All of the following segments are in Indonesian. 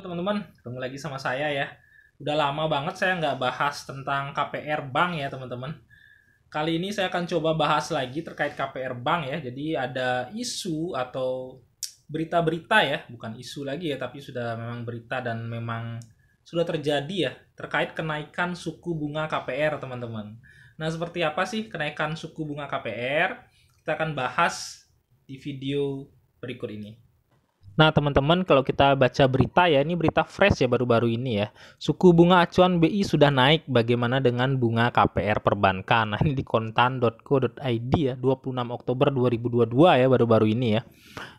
teman-teman ketemu lagi sama saya ya udah lama banget saya nggak bahas tentang KPR Bank ya teman-teman kali ini saya akan coba bahas lagi terkait KPR Bank ya jadi ada isu atau berita-berita ya bukan isu lagi ya tapi sudah memang berita dan memang sudah terjadi ya terkait kenaikan suku bunga KPR teman-teman nah seperti apa sih kenaikan suku bunga KPR kita akan bahas di video berikut ini Nah, teman-teman, kalau kita baca berita ya, ini berita fresh ya baru-baru ini ya. Suku bunga acuan BI sudah naik, bagaimana dengan bunga KPR perbankan? Nah, ini di kontan.co.id ya, 26 Oktober 2022 ya baru-baru ini ya.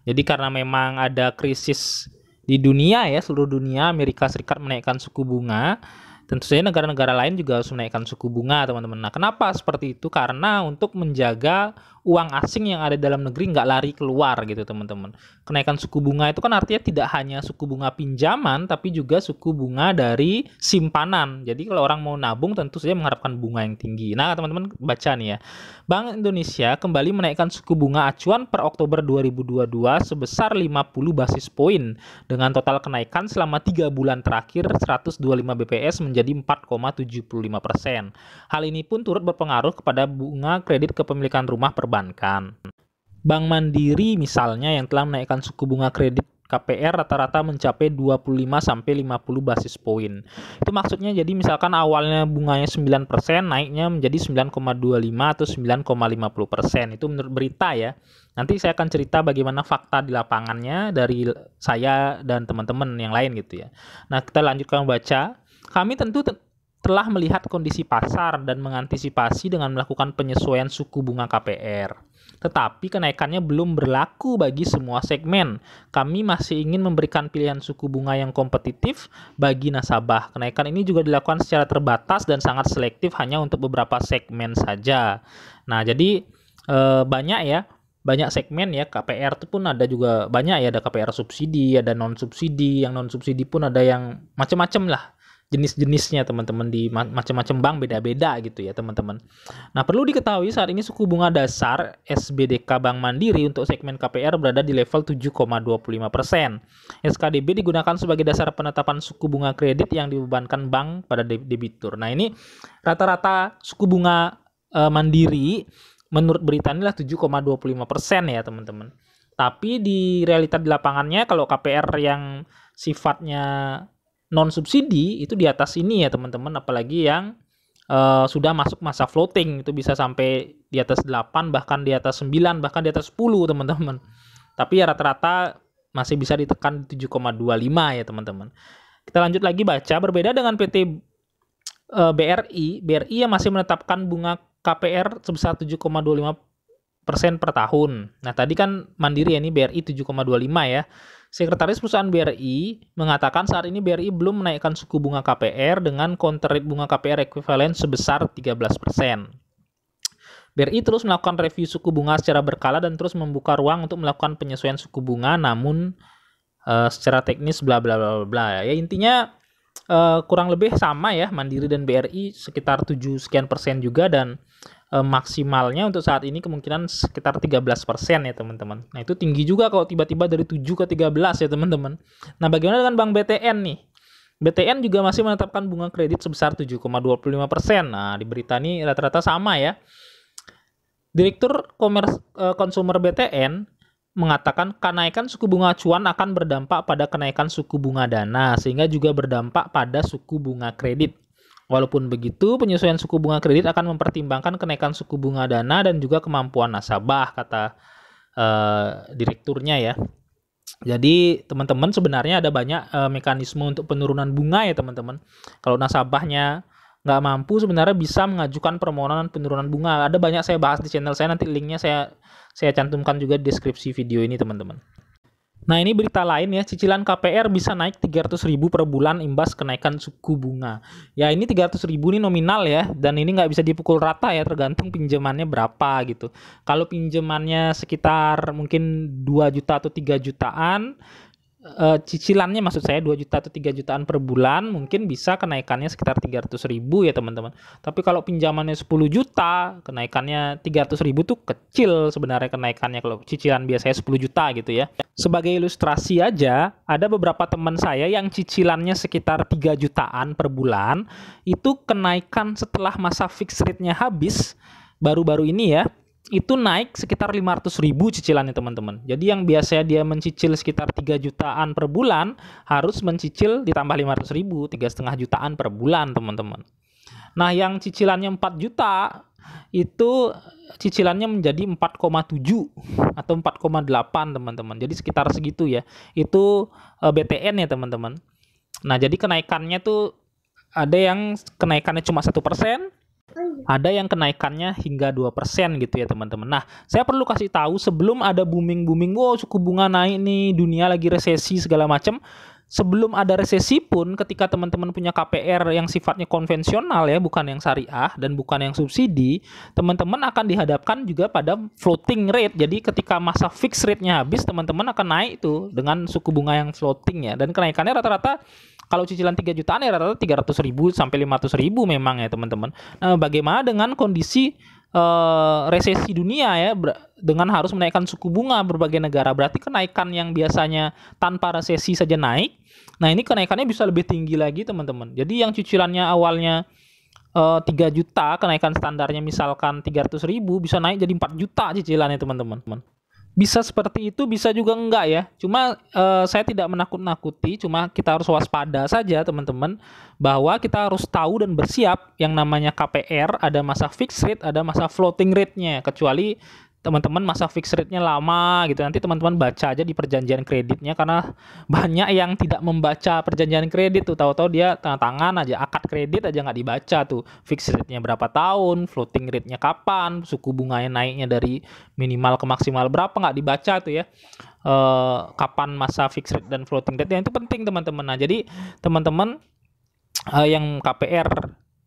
Jadi karena memang ada krisis di dunia ya, seluruh dunia Amerika Serikat menaikkan suku bunga Tentu saja negara-negara lain juga harus menaikkan suku bunga, teman-teman. Nah, kenapa seperti itu? Karena untuk menjaga uang asing yang ada dalam negeri nggak lari keluar gitu, teman-teman. Kenaikan suku bunga itu kan artinya tidak hanya suku bunga pinjaman, tapi juga suku bunga dari simpanan. Jadi kalau orang mau nabung tentu saja mengharapkan bunga yang tinggi. Nah, teman-teman baca nih ya. Bank Indonesia kembali menaikkan suku bunga acuan per Oktober 2022 sebesar 50 basis poin dengan total kenaikan selama 3 bulan terakhir 125 BPS menjadi menjadi 4,75 persen. Hal ini pun turut berpengaruh kepada bunga kredit kepemilikan rumah perbankan. Bank Mandiri misalnya yang telah menaikkan suku bunga kredit KPR rata-rata mencapai 25 sampai 50 basis poin. Itu maksudnya jadi misalkan awalnya bunganya 9%, naiknya menjadi 9,25 atau 9,50%. Itu menurut berita ya. Nanti saya akan cerita bagaimana fakta di lapangannya dari saya dan teman-teman yang lain gitu ya. Nah, kita lanjutkan baca kami tentu te telah melihat kondisi pasar dan mengantisipasi dengan melakukan penyesuaian suku bunga KPR. Tetapi kenaikannya belum berlaku bagi semua segmen. Kami masih ingin memberikan pilihan suku bunga yang kompetitif bagi nasabah. Kenaikan ini juga dilakukan secara terbatas dan sangat selektif hanya untuk beberapa segmen saja. Nah, jadi e, banyak ya banyak segmen ya KPR itu pun ada juga banyak ya ada KPR subsidi ada non subsidi yang non subsidi pun ada yang macam-macam lah jenis-jenisnya teman-teman di macam-macam bank beda-beda gitu ya teman-teman. Nah perlu diketahui saat ini suku bunga dasar SBDK Bank Mandiri untuk segmen KPR berada di level 7,25 persen. SKDB digunakan sebagai dasar penetapan suku bunga kredit yang dibebankan bank pada debitur. Nah ini rata-rata suku bunga e, Mandiri menurut berita inilah 7,25 persen ya teman-teman. Tapi di realita di lapangannya kalau KPR yang sifatnya non subsidi itu di atas ini ya teman-teman apalagi yang uh, sudah masuk masa floating itu bisa sampai di atas 8 bahkan di atas 9 bahkan di atas 10 teman-teman tapi ya rata-rata masih bisa ditekan 7,25 ya teman-teman kita lanjut lagi baca berbeda dengan PT uh, eh, BRI BRI yang masih menetapkan bunga KPR sebesar 7,25 per tahun. Nah, tadi kan Mandiri ya ini BRI 7,25 ya. Sekretaris Perusahaan BRI mengatakan saat ini BRI belum menaikkan suku bunga KPR dengan counter rate bunga KPR ekuivalen sebesar 13%. BRI terus melakukan review suku bunga secara berkala dan terus membuka ruang untuk melakukan penyesuaian suku bunga namun uh, secara teknis bla bla bla bla ya intinya Eh, kurang lebih sama ya Mandiri dan BRI sekitar 7 sekian persen juga dan uh, maksimalnya untuk saat ini kemungkinan sekitar 13 persen ya teman-teman. Nah itu tinggi juga kalau tiba-tiba dari 7 ke 13 ya teman-teman. Nah bagaimana dengan Bank BTN nih? BTN juga masih menetapkan bunga kredit sebesar 7,25 persen. Nah di berita ini rata-rata sama ya. Direktur Komers eh, Konsumer BTN mengatakan kenaikan suku bunga acuan akan berdampak pada kenaikan suku bunga dana sehingga juga berdampak pada suku bunga kredit. Walaupun begitu, penyesuaian suku bunga kredit akan mempertimbangkan kenaikan suku bunga dana dan juga kemampuan nasabah kata uh, direkturnya ya. Jadi teman-teman sebenarnya ada banyak uh, mekanisme untuk penurunan bunga ya teman-teman. Kalau nasabahnya nggak mampu sebenarnya bisa mengajukan permohonan penurunan bunga. Ada banyak saya bahas di channel saya nanti linknya saya saya cantumkan juga di deskripsi video ini teman-teman. Nah ini berita lain ya, cicilan KPR bisa naik 300 ribu per bulan imbas kenaikan suku bunga. Ya ini 300 ribu ini nominal ya, dan ini nggak bisa dipukul rata ya, tergantung pinjamannya berapa gitu. Kalau pinjamannya sekitar mungkin 2 juta atau 3 jutaan, uh, cicilannya maksud saya 2 juta atau 3 jutaan per bulan mungkin bisa kenaikannya sekitar 300 ribu ya teman-teman. Tapi kalau pinjamannya 10 juta, kenaikannya 300 ribu tuh kecil sebenarnya kenaikannya kalau cicilan biasanya 10 juta gitu ya. Sebagai ilustrasi aja, ada beberapa teman saya yang cicilannya sekitar 3 jutaan per bulan, itu kenaikan setelah masa fixed rate-nya habis baru-baru ini ya itu naik sekitar 500 ribu cicilannya teman-teman. Jadi yang biasanya dia mencicil sekitar 3 jutaan per bulan harus mencicil ditambah 500 ribu, setengah jutaan per bulan teman-teman. Nah yang cicilannya 4 juta itu cicilannya menjadi 4,7 atau 4,8 teman-teman. Jadi sekitar segitu ya. Itu eh, BTN ya teman-teman. Nah jadi kenaikannya tuh ada yang kenaikannya cuma satu persen, ada yang kenaikannya hingga 2% gitu ya teman-teman. Nah, saya perlu kasih tahu sebelum ada booming-booming, wow suku bunga naik nih, dunia lagi resesi segala macam sebelum ada resesi pun ketika teman-teman punya KPR yang sifatnya konvensional ya bukan yang syariah dan bukan yang subsidi teman-teman akan dihadapkan juga pada floating rate jadi ketika masa fixed rate-nya habis teman-teman akan naik itu dengan suku bunga yang floating ya dan kenaikannya rata-rata kalau cicilan 3 jutaan ya rata-rata 300 ribu sampai 500 ribu memang ya teman-teman nah bagaimana dengan kondisi uh, resesi dunia ya dengan harus menaikkan suku bunga berbagai negara. Berarti kenaikan yang biasanya tanpa resesi saja naik. Nah, ini kenaikannya bisa lebih tinggi lagi, teman-teman. Jadi yang cicilannya awalnya uh, eh, 3 juta, kenaikan standarnya misalkan 300 ribu bisa naik jadi 4 juta cicilannya, teman-teman bisa seperti itu bisa juga enggak ya cuma eh, saya tidak menakut-nakuti cuma kita harus waspada saja teman-teman bahwa kita harus tahu dan bersiap yang namanya KPR ada masa fixed rate ada masa floating rate-nya kecuali teman-teman masa fix rate-nya lama gitu. Nanti teman-teman baca aja di perjanjian kreditnya karena banyak yang tidak membaca perjanjian kredit tuh. Tahu-tahu dia tanda tangan aja akad kredit aja nggak dibaca tuh. Fix rate-nya berapa tahun, floating rate-nya kapan, suku bunganya naiknya dari minimal ke maksimal berapa nggak dibaca tuh ya. E, kapan masa fix rate dan floating rate nya itu penting teman-teman. Nah, jadi teman-teman e, yang KPR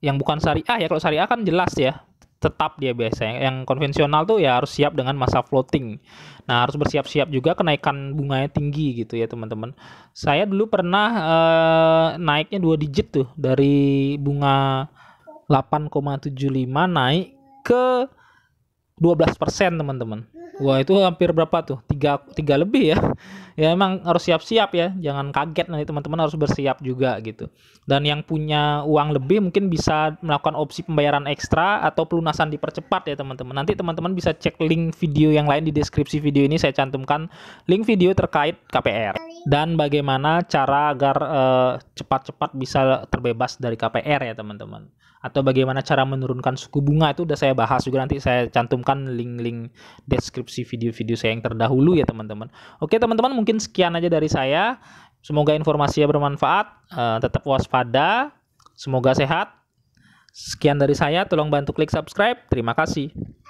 yang bukan syariah ya kalau syariah kan jelas ya tetap dia biasanya. Yang konvensional tuh ya harus siap dengan masa floating. Nah, harus bersiap-siap juga kenaikan bunganya tinggi gitu ya, teman-teman. Saya dulu pernah eh, naiknya dua digit tuh dari bunga 8,75 naik ke 12% teman-teman. Wah itu hampir berapa tuh? Tiga, tiga lebih ya. Ya emang harus siap-siap ya. Jangan kaget nanti teman-teman harus bersiap juga gitu. Dan yang punya uang lebih mungkin bisa melakukan opsi pembayaran ekstra atau pelunasan dipercepat ya teman-teman. Nanti teman-teman bisa cek link video yang lain di deskripsi video ini. Saya cantumkan link video terkait KPR. Dan bagaimana cara agar... Uh, cepat-cepat bisa terbebas dari KPR ya teman-teman. Atau bagaimana cara menurunkan suku bunga itu udah saya bahas juga nanti saya cantumkan link-link deskripsi video-video saya yang terdahulu ya teman-teman. Oke teman-teman mungkin sekian aja dari saya. Semoga informasinya bermanfaat. Uh, tetap waspada. Semoga sehat. Sekian dari saya. Tolong bantu klik subscribe. Terima kasih.